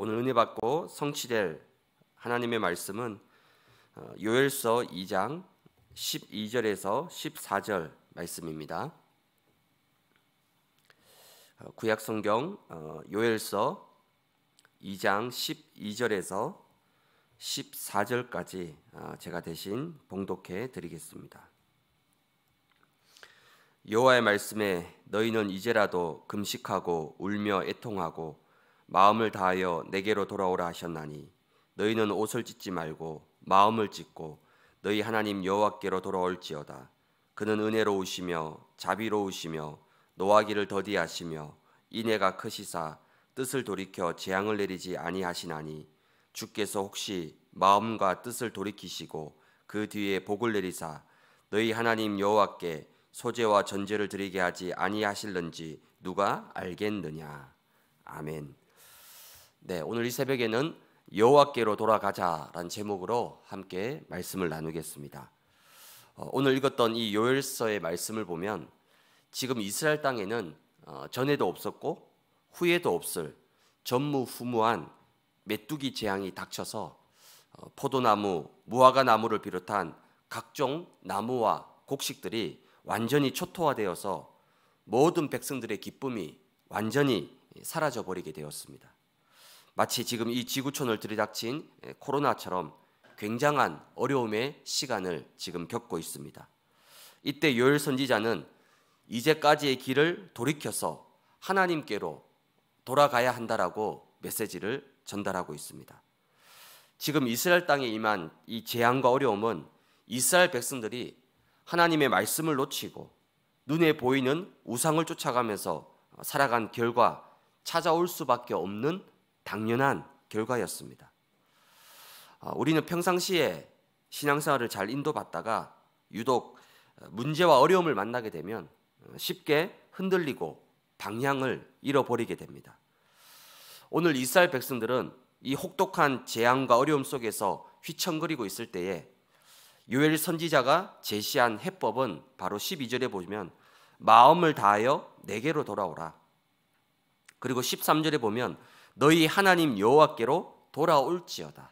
오늘 은혜 받고 성취될 하나님의 말씀은 어, 요엘서 2장 12절에서 14절 말씀입니다. 어, 구약 성경 어, 요엘서 2장 12절에서 14절까지 제가 대신 봉독해 드리겠습니다. 여호와의 말씀에 너희는 이제라도 금식하고 울며 애통하고 마음을 다하여 내게로 돌아오라 하셨나니 너희는 옷을 찢지 말고 마음을 찢고 너희 하나님 여호와께로 돌아올지어다 그는 은혜로우시며 자비로우시며 노하기를 더디하시며 인애가 크시사 뜻을 돌이켜 재앙을 내리지 아니하시나니 주께서 혹시 마음과 뜻을 돌이키시고 그 뒤에 복을 내리사 너희 하나님 여호와께 소재와 전제를 드리게 하지 아니하실는지 누가 알겠느냐 아멘. 네, 오늘 이 새벽에는 여호와께로 돌아가자라는 제목으로 함께 말씀을 나누겠습니다. 어, 오늘 읽었던 이 요엘서의 말씀을 보면 지금 이스라엘 땅에는 어, 전에도 없었고 후에도 없을 전무후무한 메뚜기 재앙이 닥쳐서 어, 포도나무, 무화과 나무를 비롯한 각종 나무와 곡식들이 완전히 초토화되어서 모든 백성들의 기쁨이 완전히 사라져 버리게 되었습니다. 마치 지금 이 지구촌을 들이닥친 예, 코로나처럼 굉장한 어려움의 시간을 지금 겪고 있습니다. 이때 요엘 선지자는 이제까지의 길을 돌이켜서 하나님께로 돌아가야 한다라고 메시지를 전달하고 있습니다. 지금 이스라엘 땅에 임한 이 재앙과 어려움은 이스라엘 백성들이 하나님의 말씀을 놓치고 눈에 보이는 우상을 쫓아가면서 살아간 결과 찾아올 수밖에 없는 당연한 결과였습니다. 아, 우리는 평상시에 신앙생활을 잘 인도받다가 유독 문제와 어려움을 만나게 되면 어, 쉽게 흔들리고 방향을 잃어버리게 됩니다. 오늘 이스라엘 백성들은 이 혹독한 재앙과 어려움 속에서 휘청거리고 있을 때에 요엘 선지자가 제시한 해법은 바로 12절에 보면 마음을 다하여 내게로 돌아오라. 그리고 13절에 보면 너희 하나님 여호와께로 돌아올지어다.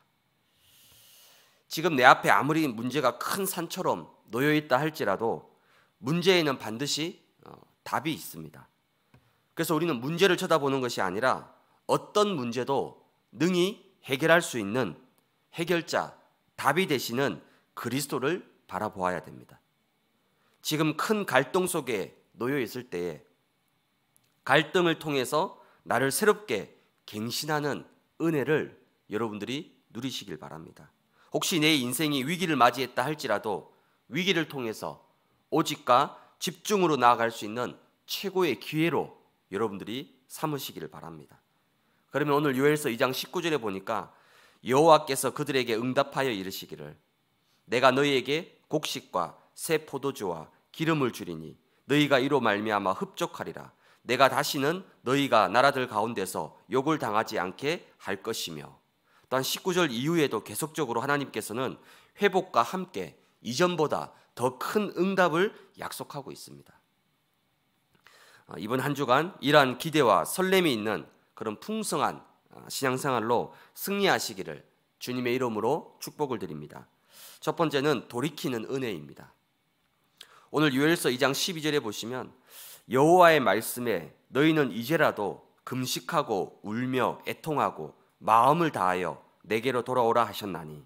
지금 내 앞에 아무리 문제가 큰 산처럼 놓여 있다 할지라도 문제에는 반드시 어, 답이 있습니다. 그래서 우리는 문제를 쳐다보는 것이 아니라 어떤 문제도 능히 해결할 수 있는 해결자, 답이 되시는 그리스도를 바라보아야 됩니다. 지금 큰 갈등 속에 놓여 있을 때에 갈등을 통해서 나를 새롭게 갱신하는 은혜를 여러분들이 누리시길 바랍니다. 혹시 내 인생이 위기를 맞이했다 할지라도 위기를 통해서 오직과 집중으로 나아갈 수 있는 최고의 기회로 여러분들이 삼으시기를 바랍니다. 그러면 오늘 요엘서 2장 19절에 보니까 여호와께서 그들에게 응답하여 이르시기를 내가 너희에게 곡식과 새 포도주와 기름을 주리니 너희가 이로 말미암아 흡족하리라 내가 다시는 너희가 나라들 가운데서 욕을 당하지 않게 할 것이며 또한 19절 이후에도 계속적으로 하나님께서는 회복과 함께 이전보다 더 큰 응답을 약속하고 있습니다. 어, 이번 한 주간 이러한 기대와 설렘이 있는 그런 풍성한 어, 신앙생활로 승리하시기를 주님의 이름으로 축복을 드립니다. 첫 번째는 돌이키는 은혜입니다. 오늘 요엘서 2장 12절에 보시면 여호와의 말씀에 너희는 이제라도 금식하고 울며 애통하고 마음을 다하여 내게로 돌아오라 하셨나니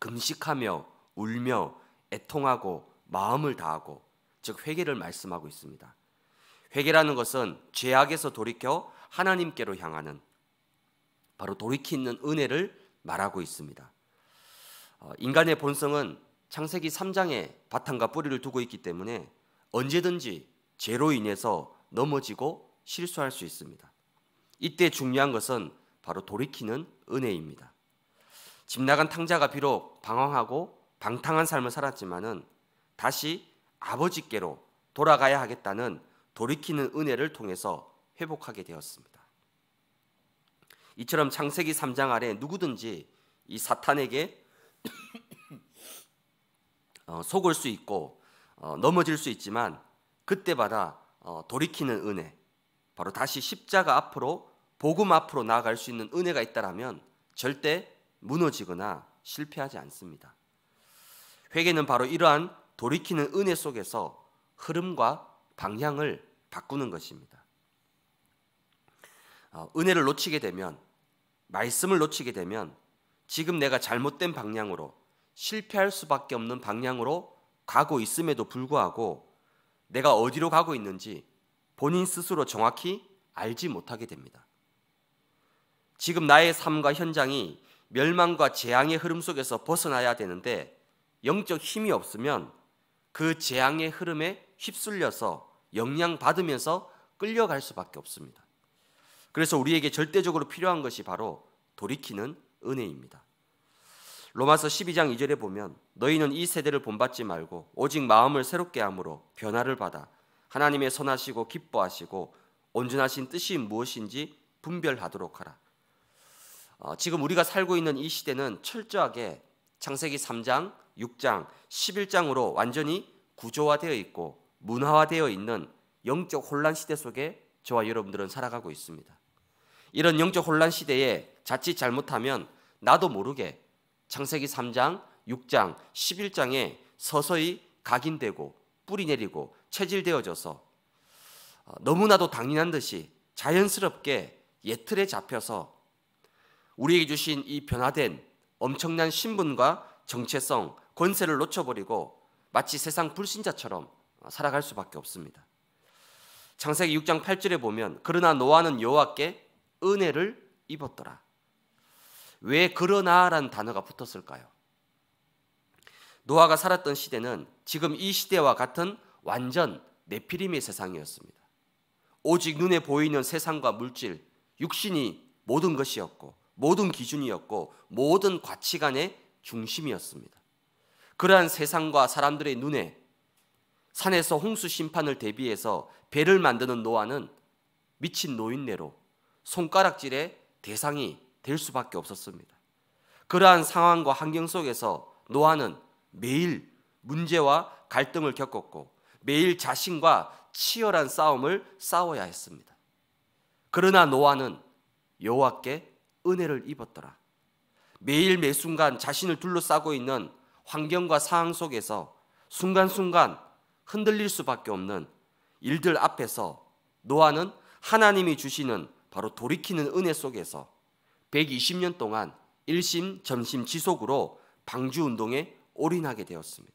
금식하며 울며 애통하고 마음을 다하고 즉 회개를 말씀하고 있습니다. 회개라는 것은 죄악에서 돌이켜 하나님께로 향하는 바로 돌이키는 은혜를 말하고 있습니다. 어, 인간의 본성은 창세기 3장에 바탕과 뿌리를 두고 있기 때문에 언제든지 죄로 인해서 넘어지고 실수할 수 있습니다. 이때 중요한 것은 바로 돌이키는 은혜입니다. 집 나간 탕자가 비록 방황하고 방탕한 삶을 살았지만은 다시 아버지께로 돌아가야 하겠다는 돌이키는 은혜를 통해서 회복하게 되었습니다. 이처럼 창세기 3장 아래 누구든지 이 사탄에게 어, 속을 수 있고 어, 넘어질 수 있지만 그때마다 어, 돌이키는 은혜, 바로 다시 십자가 앞으로 복음 앞으로 나아갈 수 있는 은혜가 있다라면 절대 무너지거나 실패하지 않습니다. 회개는 바로 이러한 돌이키는 은혜 속에서 흐름과 방향을 바꾸는 것입니다. 어, 은혜를 놓치게 되면 말씀을 놓치게 되면 지금 내가 잘못된 방향으로 실패할 수밖에 없는 방향으로 가고 있음에도 불구하고 내가 어디로 가고 있는지 본인 스스로 정확히 알지 못하게 됩니다. 지금 나의 삶과 현장이 멸망과 재앙의 흐름 속에서 벗어나야 되는데 영적 힘이 없으면 그 재앙의 흐름에 휩쓸려서 영향받으면서 끌려갈 수밖에 없습니다. 그래서 우리에게 절대적으로 필요한 것이 바로 돌이키는 은혜입니다. 로마서 12장 2절에 보면 너희는 이 세대를 본받지 말고 오직 마음을 새롭게 함으로 변화를 받아 하나님의 선하시고 기뻐하시고 온전하신 뜻이 무엇인지 분별하도록 하라. 어, 지금 우리가 살고 있는 이 시대는 철저하게 창세기 3장, 6장, 11장으로 완전히 구조화되어 있고 문화화되어 있는 영적 혼란 시대 속에 저와 여러분들은 살아가고 있습니다. 이런 영적 혼란 시대에 자칫 잘못하면 나도 모르게 창세기 3장, 6장, 11장에 서서히 각인되고 뿌리 내리고 체질되어져서 어, 너무나도 당연한 듯이 자연스럽게 예틀에 잡혀서 우리에게 주신 이 변화된 엄청난 신분과 정체성, 권세를 놓쳐버리고 마치 세상 불신자처럼 살아갈 수밖에 없습니다. 창세기 6장 8절에 보면 그러나 노아는 여호와께 은혜를 입었더라. 왜 그러나라는 단어가 붙었을까요? 노아가 살았던 시대는 지금 이 시대와 같은 완전 네피림의 세상이었습니다. 오직 눈에 보이는 세상과 물질, 육신이 모든 것이었고 모든 기준이었고 모든 가치관의 중심이었습니다. 그러한 세상과 사람들의 눈에 산에서 홍수 심판을 대비해서 배를 만드는 노아는 미친 노인네로 손가락질의 대상이 될 수밖에 없었습니다. 그러한 상황과 환경 속에서 노아는 매일 문제와 갈등을 겪었고 매일 자신과 치열한 싸움을 싸워야 했습니다. 그러나 노아는 여호와께 은혜를 입었더라. 매일 매 순간 자신을 둘러싸고 있는 환경과 상황 속에서 순간순간 흔들릴 수밖에 없는 일들 앞에서 노아는 하나님이 주시는 바로 돌이키는 은혜 속에서 120년 동안 일심 점심 지속으로 방주 운동에 올인하게 되었습니다.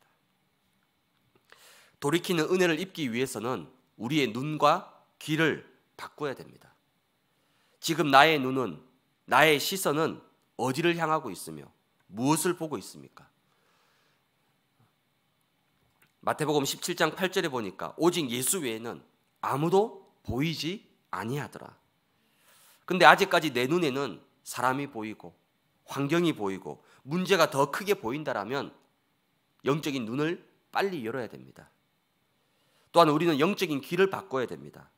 돌이키는 은혜를 입기 위해서는 우리의 눈과 귀를 바꿔야 됩니다. 지금 나의 눈은 나의 시선은 어디를 향하고 있으며 무엇을 보고 있습니까? 마태복음 17장 8절에 보니까 오직 예수 외에는 아무도 보이지 아니하더라. 근데 아직까지 내 눈에는 사람이 보이고 환경이 보이고 문제가 더 크게 보인다라면 영적인 눈을 빨리 열어야 됩니다. 또한 우리는 영적인 귀를 바꿔야 됩니다.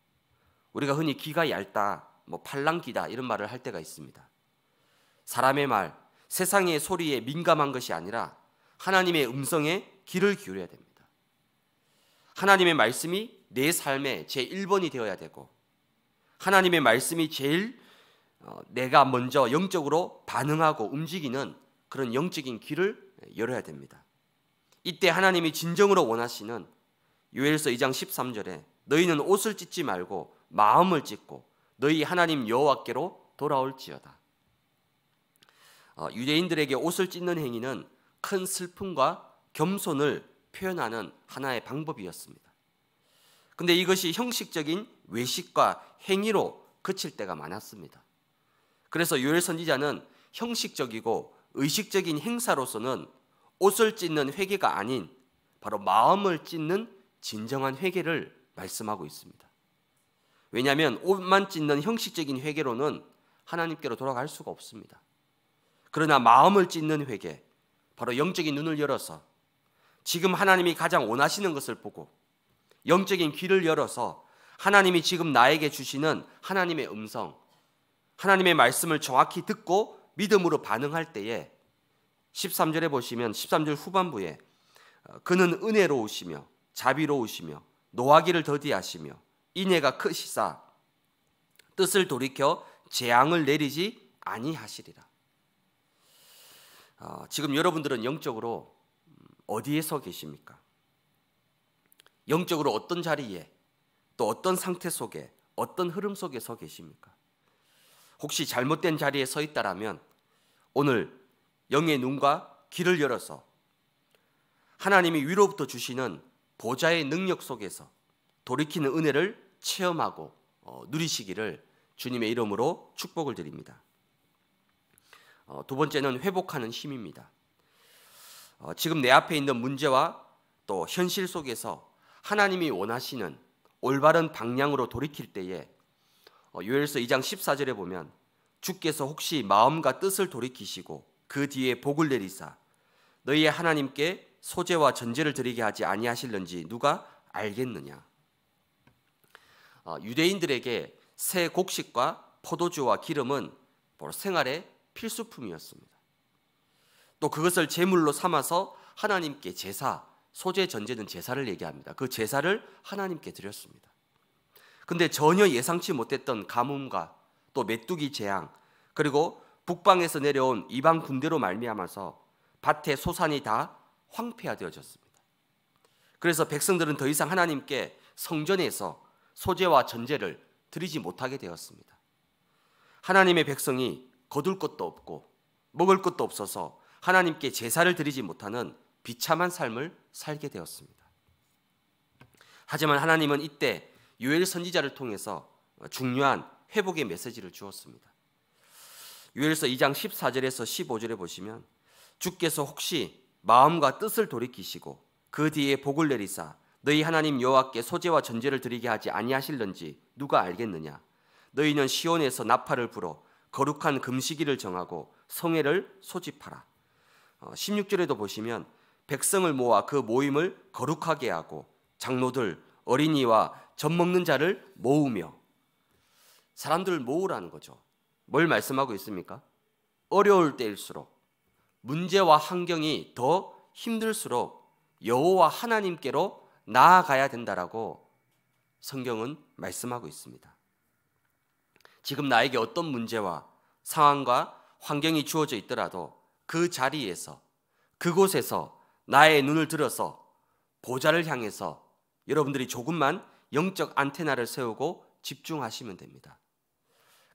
우리가 흔히 귀가 얇다, 뭐 팔랑귀다 이런 말을 할 때가 있습니다. 사람의 말, 세상의 소리에 민감한 것이 아니라 하나님의 음성에 귀를 기울여야 됩니다. 하나님의 말씀이 내 삶의 제 1번이 되어야 되고 하나님의 말씀이 제일 어, 내가 먼저 영적으로 반응하고 움직이는 그런 영적인 길을 열어야 됩니다. 이때 하나님이 진정으로 원하시는 요엘서 2장 13절에 너희는 옷을 찢지 말고 마음을 찢고 너희 하나님 여호와께로 돌아올지어다. 어, 유대인들에게 옷을 찢는 행위는 큰 슬픔과 겸손을 표현하는 하나의 방법이었습니다. 근데 이것이 형식적인 외식과 행위로 그칠 때가 많았습니다. 그래서 요엘 선지자는 형식적이고 의식적인 행사로서는 옷을 찢는 회개가 아닌 바로 마음을 찢는 진정한 회개를 말씀하고 있습니다. 왜냐하면 옷만 찢는 형식적인 회개로는 하나님께로 돌아갈 수가 없습니다. 그러나 마음을 찢는 회개, 바로 영적인 눈을 열어서 지금 하나님이 가장 원하시는 것을 보고 영적인 귀를 열어서 하나님이 지금 나에게 주시는 하나님의 음성, 하나님의 말씀을 정확히 듣고 믿음으로 반응할 때에 13절에 보시면 13절 후반부에 어, 그는 은혜로우시며 자비로우시며 노하기를 더디하시며 인애가 크시사 뜻을 돌이켜 재앙을 내리지 아니하시리라. 어, 지금 여러분들은 영적으로 음, 어디에 서 계십니까? 영적으로 어떤 자리에 또 어떤 상태 속에 어떤 흐름 속에 서 계십니까? 혹시 잘못된 자리에 서 있다라면 오늘 영의 눈과 귀를 열어서 하나님이 위로부터 주시는 보좌의 능력 속에서 돌이키는 은혜를 체험하고 어, 누리시기를 주님의 이름으로 축복을 드립니다. 어, 두 번째는 회복하는 힘입니다. 어, 지금 내 앞에 있는 문제와 또 현실 속에서 하나님이 원하시는 올바른 방향으로 돌이킬 때에 어, 요엘서 2장 14절에 보면 주께서 혹시 마음과 뜻을 돌이키시고 그 뒤에 복을 내리사 너희의 하나님께 소재와 전제를 드리게 하지 아니하실는지 누가 알겠느냐. 어, 유대인들에게 새 곡식과 포도주와 기름은 생활의 필수품이었습니다. 또 그것을 제물로 삼아서 하나님께 제사, 소재 전제는 제사를 얘기합니다. 그 제사를 하나님께 드렸습니다. 근데 전혀 예상치 못했던 가뭄과 또 메뚜기 재앙 그리고 북방에서 내려온 이방 군대로 말미암아서 밭의 소산이 다 황폐화되어졌습니다. 그래서 백성들은 더 이상 하나님께 성전에서 소재와 전제를 드리지 못하게 되었습니다. 하나님의 백성이 거둘 것도 없고 먹을 것도 없어서 하나님께 제사를 드리지 못하는 비참한 삶을 살게 되었습니다. 하지만 하나님은 이때 유엘 선지자를 통해서 중요한 회복의 메시지를 주었습니다. 요엘서 2장 14절에서 15절에 보시면 주께서 혹시 마음과 뜻을 돌이키시고 그 뒤에 복을 내리사 너희 하나님 여호와께 소재와 전제를 드리게 하지 아니하실는지 누가 알겠느냐 너희는 시온에서 나팔을 불어 거룩한 금식일을 정하고 성회를 소집하라 16절에도 어, 보시면 백성을 모아 그 모임을 거룩하게 하고 장로들 어린이와 젖 먹는 자를 모으며 사람들을 모으라는 거죠. 뭘 말씀하고 있습니까? 어려울 때일수록 문제와 환경이 더 힘들수록 여호와 하나님께로 나아가야 된다라고 성경은 말씀하고 있습니다. 지금 나에게 어떤 문제와 상황과 환경이 주어져 있더라도 그 자리에서 그곳에서 나의 눈을 들어서 보좌를 향해서 여러분들이 조금만 영적 안테나를 세우고 집중하시면 됩니다.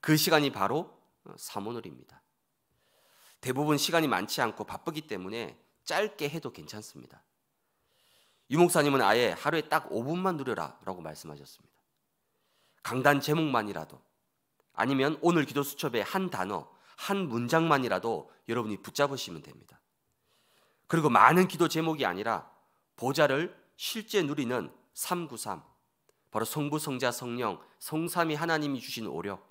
그 시간이 바로 어, 사모놀입니다. 대부분 시간이 많지 않고 바쁘기 때문에 짧게 해도 괜찮습니다. 유목사님은 아예 하루에 딱 5분만 누려라 라고 말씀하셨습니다. 강단 제목만이라도 아니면 오늘 기도 수첩의 한 단어, 한 문장만이라도 여러분이 붙잡으시면 됩니다. 그리고 많은 기도 제목이 아니라 보좌를 실제 누리는 393. 바로 성부, 성자, 성령, 성삼이 하나님이 주신 오력,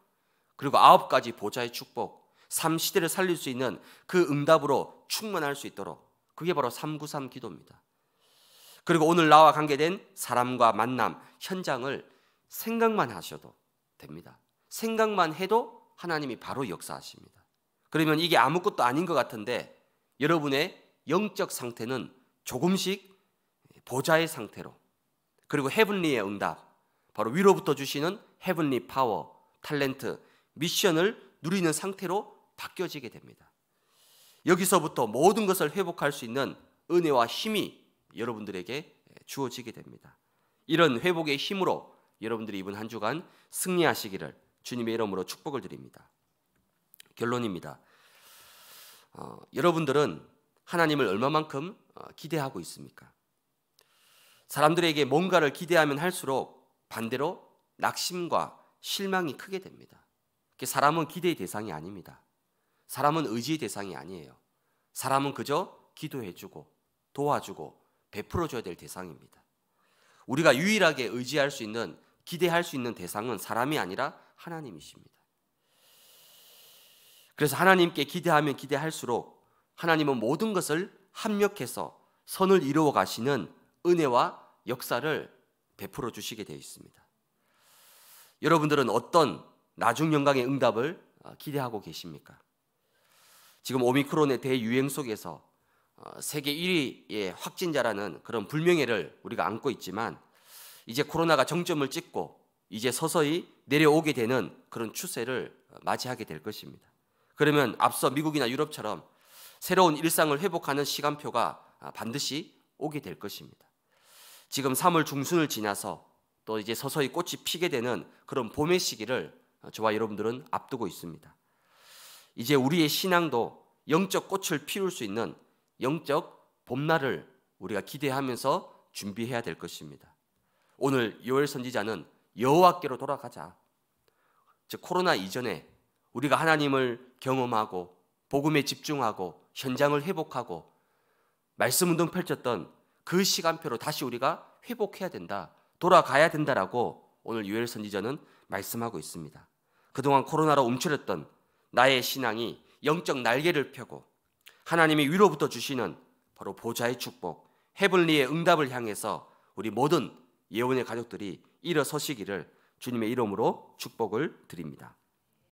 그리고 아홉 가지 보좌의 축복, 삼시대를 살릴 수 있는 그 응답으로 충만할 수 있도록 그게 바로 393 기도입니다. 그리고 오늘 나와 관계된 사람과 만남, 현장을 생각만 하셔도 됩니다. 생각만 해도 하나님이 바로 역사하십니다. 그러면 이게 아무것도 아닌 것 같은데 여러분의 영적 상태는 조금씩 보좌의 상태로 그리고 헤븐리의 응답, 바로 위로부터 주시는 헤븐리 파워, 탤런트, 미션을 누리는 상태로 바뀌어지게 됩니다. 여기서부터 모든 것을 회복할 수 있는 은혜와 힘이 여러분들에게 주어지게 됩니다. 이런 회복의 힘으로 여러분들이 이번 한 주간 승리하시기를 주님의 이름으로 축복을 드립니다. 결론입니다. 어, 여러분들은 하나님을 얼마만큼 어, 기대하고 있습니까? 사람들에게 뭔가를 기대하면 할수록 반대로 낙심과 실망이 크게 됩니다. 사람은 기대의 대상이 아닙니다. 사람은 의지의 대상이 아니에요. 사람은 그저 기도해주고 도와주고 베풀어줘야 될 대상입니다. 우리가 유일하게 의지할 수 있는 기대할 수 있는 대상은 사람이 아니라 하나님이십니다. 그래서 하나님께 기대하면 기대할수록 하나님은 모든 것을 합력해서 선을 이루어 가시는 은혜와 역사를 베풀어 주시게 되어 있습니다. 여러분들은 어떤 나중 영광의 응답을 어, 기대하고 계십니까? 지금 오미크론의 대유행 속에서 어, 세계 1위의 확진자라는 그런 불명예를 우리가 안고 있지만 이제 코로나가 정점을 찍고 이제 서서히 내려오게 되는 그런 추세를 어, 맞이하게 될 것입니다. 그러면 앞서 미국이나 유럽처럼 새로운 일상을 회복하는 시간표가 아, 반드시 오게 될 것입니다. 지금 3월 중순을 지나서 또 이제 서서히 꽃이 피게 되는 그런 봄의 시기를 저와 여러분들은 앞두고 있습니다. 이제 우리의 신앙도 영적 꽃을 피울 수 있는 영적 봄날을 우리가 기대하면서 준비해야 될 것입니다. 오늘 요엘 선지자는 여호와께로 돌아가자. 즉 코로나 이전에 우리가 하나님을 경험하고 복음에 집중하고 현장을 회복하고 말씀 운동 펼쳤던 그 시간표로 다시 우리가 회복해야 된다. 돌아가야 된다라고 오늘 유엘 선지자는 말씀하고 있습니다. 그동안 코로나로 움츠렸던 나의 신앙이 영적 날개를 펴고 하나님이 위로부터 주시는 바로 보좌의 축복, 헤블리의 응답을 향해서 우리 모든 예언의 가족들이 일어서시기를 주님의 이름으로 축복을 드립니다.